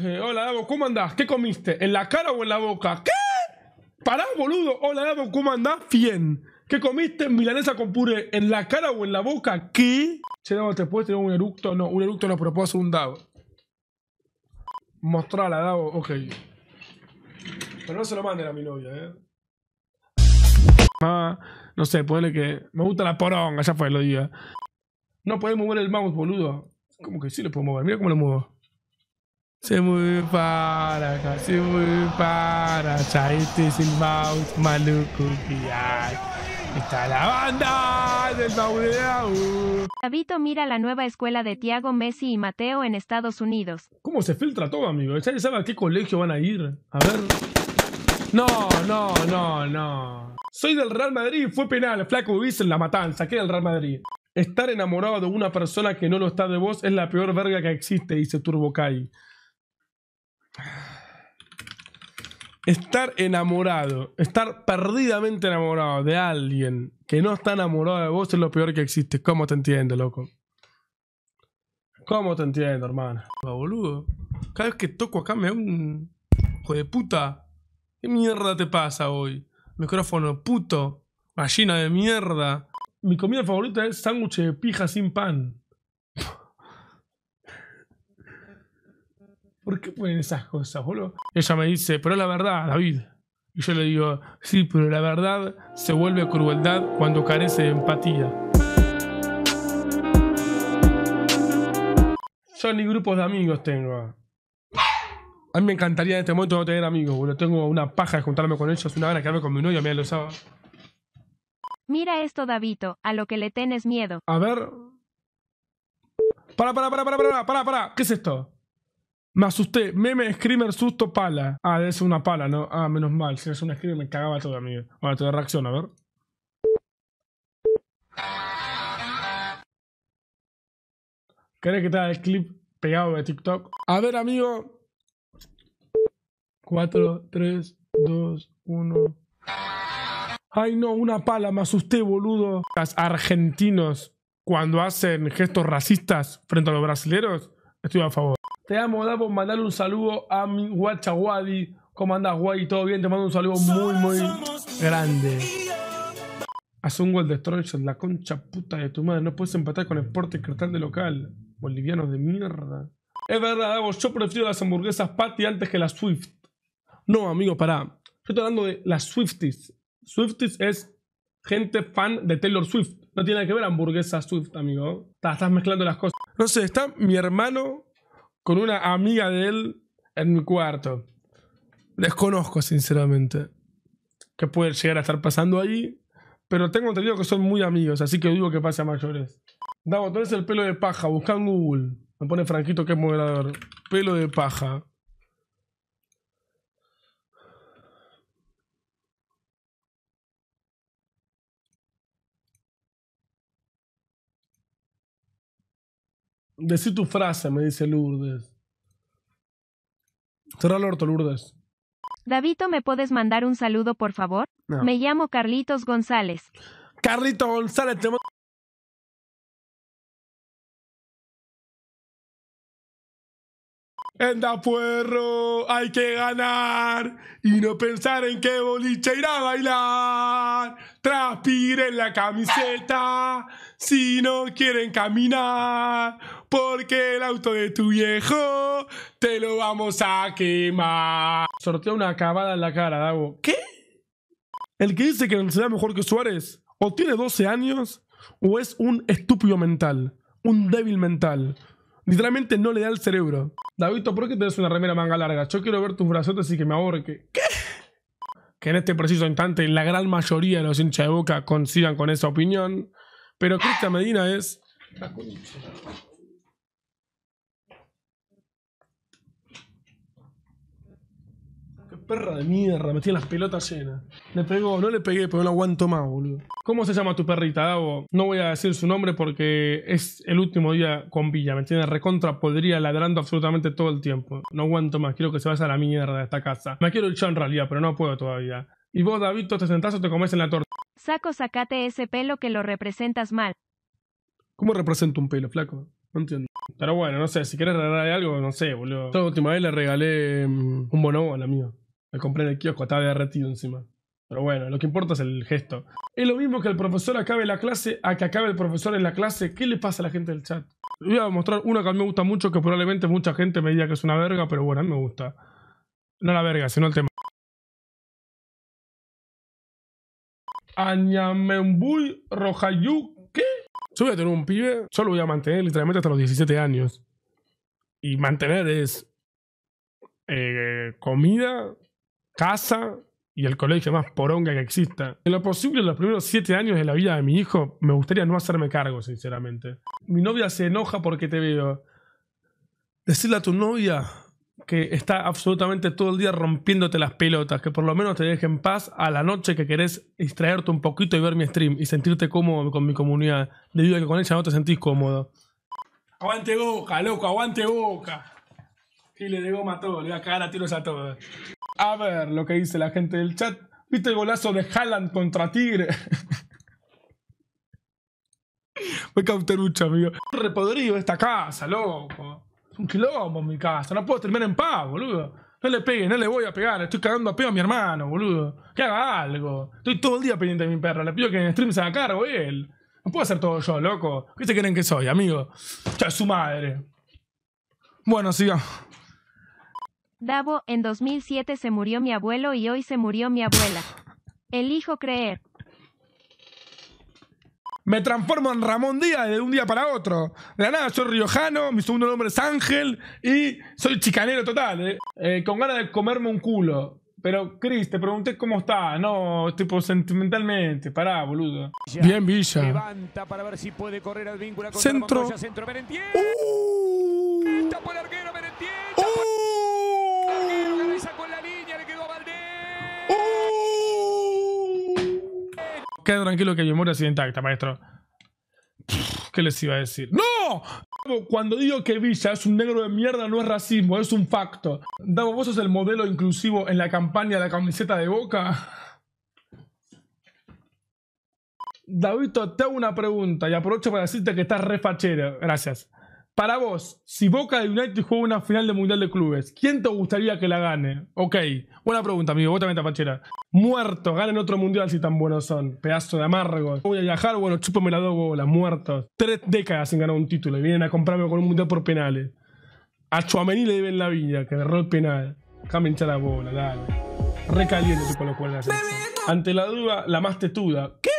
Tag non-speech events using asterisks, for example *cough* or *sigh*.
Eh, hola, Davo, ¿cómo andás? ¿Qué comiste? ¿En la cara o en la boca? ¿Qué? Pará, boludo. Hola, Davo, ¿cómo andás? Bien. ¿Qué comiste? Milanesa con puré. ¿En la cara o en la boca? ¿Qué? Che, Davo, ¿te puedes tener un eructo? No, un eructo no, pero puedo hacer un Davo. Mostrala, Davo. Ok. Pero no se lo manden a mi novia, ¿eh? Ah, no sé, ponele que... Me gusta la poronga, ya fue, lo diga. No podés mover el mouse, boludo. ¿Cómo que sí lo puedo mover? Mira cómo lo muevo. Se mueve para acá, se mueve para allá. Este es el mouse maluco que hay. Está la banda del Bauleau. Tabito mira la nueva escuela de Tiago, Messi y Mateo en Estados Unidos. ¿Cómo se filtra todo, amigo? Ya sabe a qué colegio van a ir. A ver. No, no, no, no. Soy del Real Madrid, fue penal, flaco en la matanza, que del Real Madrid. Estar enamorado de una persona que no lo está de vos es la peor verga que existe, dice Turbo Kai estar enamorado, estar perdidamente enamorado de alguien que no está enamorado de vos es lo peor que existe. ¿Cómo te entiendo, loco? ¿Cómo te entiendo, hermano? Cada vez que toco acá me da un. Hijo de puta. ¿Qué mierda te pasa hoy? Micrófono puto. Gallina de mierda. Mi comida favorita es sándwich de pija sin pan. ¿Por qué ponen esas cosas, boludo? Ella me dice, pero la verdad, David. Y yo le digo, sí, pero la verdad se vuelve crueldad cuando carece de empatía. Yo ni grupos de amigos tengo. A mí me encantaría en este momento no tener amigos, boludo. Tengo una paja de juntarme con ellos, una gana que con mi novia, me lo sabe. Mira esto, Davito, a lo que le tienes miedo. A ver. Para, para, para, para, para, para, para, para. ¿Qué es esto? Me asusté. Meme, screamer, susto, pala. Ah, debe ser una pala, ¿no? Ah, menos mal. Si es un screamer me cagaba todo, amigo. Ahora te doy reacción, a ver. ¿Crees que te da el clip pegado de TikTok? A ver, amigo. 4, 3, 2, 1. Ay, no, una pala, me asusté, boludo. Las argentinos, cuando hacen gestos racistas frente a los brasileños estoy a favor. Te amo, Davos, mandar un saludo a mi guachaguadi. ¿Cómo andas, Guay? ¿Todo bien? Te mando un saludo muy, muy grande. Haz un gol destruction, la concha puta de tu madre. No puedes empatar con el Sporting Cristal de local. Bolivianos de mierda. Es verdad, vos, Yo prefiero las hamburguesas Patty antes que las Swift. No, amigo, pará. estoy hablando de las Swifties. Swifties es gente fan de Taylor Swift. No tiene nada que ver hamburguesas Swift, amigo. estás mezclando las cosas. No sé, está mi hermano con una amiga de él en mi cuarto. Desconozco, sinceramente, que puede llegar a estar pasando ahí, pero tengo entendido que son muy amigos, así que digo que pase a mayores. tú es el pelo de paja, busca en Google. Me pone Franquito que es moderador. Pelo de paja. Decí tu frase, me dice Lourdes. Será el orto, Lourdes. Davito, ¿me puedes mandar un saludo, por favor? Me llamo Carlitos González. ¡Carlitos González, puerro, hay que ganar y no pensar en qué boliche irá a bailar. Transpire en la camiseta si no quieren caminar, porque el auto de tu viejo te lo vamos a quemar. Sorteó una acabada en la cara, Dago. ¿Qué? El que dice que no será mejor que Suárez o tiene 12 años o es un estúpido mental, un débil mental. Literalmente no le da el cerebro. David, ¿por qué tenés una remera manga larga? Yo quiero ver tus brazotes y que me ahorque. ¿Qué? Que en este preciso instante la gran mayoría de los hinchas de boca coincidan con esa opinión. Pero Cristian Medina es. perra de mierda, me tiene las pelotas llenas. Le pego, no le pegué, pero no aguanto más, boludo. ¿Cómo se llama tu perrita, Davo? No voy a decir su nombre porque es el último día con Villa, ¿me tiene Recontra podría ladrando absolutamente todo el tiempo. No aguanto más, quiero que se vaya a la mierda de esta casa. Me quiero ir yo en realidad, pero no puedo todavía. Y vos, David, te sentás o te comes en la torta. Saco, sacate ese pelo que lo representas mal. ¿Cómo represento un pelo, flaco? No entiendo. Pero bueno, no sé, si quieres regalarle algo, no sé, boludo. la última vez le regalé mm, un bonobo a la mía. Me compré en el kiosco, estaba derretido encima. Pero bueno, lo que importa es el gesto. Es lo mismo que el profesor acabe la clase, a que acabe el profesor en la clase. ¿Qué le pasa a la gente del chat? Voy a mostrar una que a mí me gusta mucho, que probablemente mucha gente me diga que es una verga, pero bueno, a mí me gusta. No la verga, sino el tema. Añamembuy Rojayu, ¿qué? Yo voy a tener un pibe, yo lo voy a mantener literalmente hasta los 17 años. Y mantener es eh, comida, casa y el colegio más poronga que exista. En lo posible, en los primeros siete años de la vida de mi hijo, me gustaría no hacerme cargo, sinceramente. Mi novia se enoja porque te veo. Decirle a tu novia que está absolutamente todo el día rompiéndote las pelotas, que por lo menos te deje en paz a la noche que querés distraerte un poquito y ver mi stream y sentirte cómodo con mi comunidad, debido a que con ella no te sentís cómodo. Aguante boca, loco, aguante boca. Y le de goma a todo, le voy a cagar a tiros a todos. A ver lo que dice la gente del chat. ¿Viste el golazo de Haaland contra Tigre? *laughs* Fue cauterucha, amigo. Repodrido esta casa, loco. Es un quilombo en mi casa. No puedo terminar en paz, boludo. No le peguen, no le voy a pegar. Estoy cagando a pedo a mi hermano, boludo. Que haga algo. Estoy todo el día pendiente de mi perro. Le pido que en stream se haga cargo él. No puedo hacer todo yo, loco. ¿Qué se creen que soy, amigo? Ya es su madre. Bueno, sigamos. Davo, en 2007 se murió mi abuelo y hoy se murió mi abuela. Elijo creer. Me transformo en Ramón Díaz de un día para otro. De nada, soy riojano, mi segundo nombre es Ángel y soy chicanero total, eh. eh con ganas de comerme un culo. Pero, Chris, te pregunté cómo está. No, tipo, sentimentalmente. Pará, boludo. Bien, Villa. Levanta para ver si puede correr al vínculo Centro. centro. Uh. Queda tranquilo que mi memoria sigue intacta, maestro. ¿Qué les iba a decir? ¡No! Cuando digo que Villa es un negro de mierda no es racismo, es un facto. Davo, ¿vos sos el modelo inclusivo en la campaña de la camiseta de Boca? David, te hago una pregunta y aprovecho para decirte que estás refachero. Gracias. Para vos, si Boca United juega una final de Mundial de Clubes, ¿quién te gustaría que la gane? Ok, buena pregunta, amigo, vos también Muerto, Muertos, ganen otro mundial si tan buenos son. Pedazo de amargos. Voy a viajar, bueno, chupame la dos bolas, muertos. Tres décadas sin ganar un título y vienen a comprarme con un mundial por penales. A Chuamení le deben la villa, que agarró el penal. Déjame hinchar la bola, dale. Recaliente con lo cual Ante la duda, la más tetuda. ¿Qué?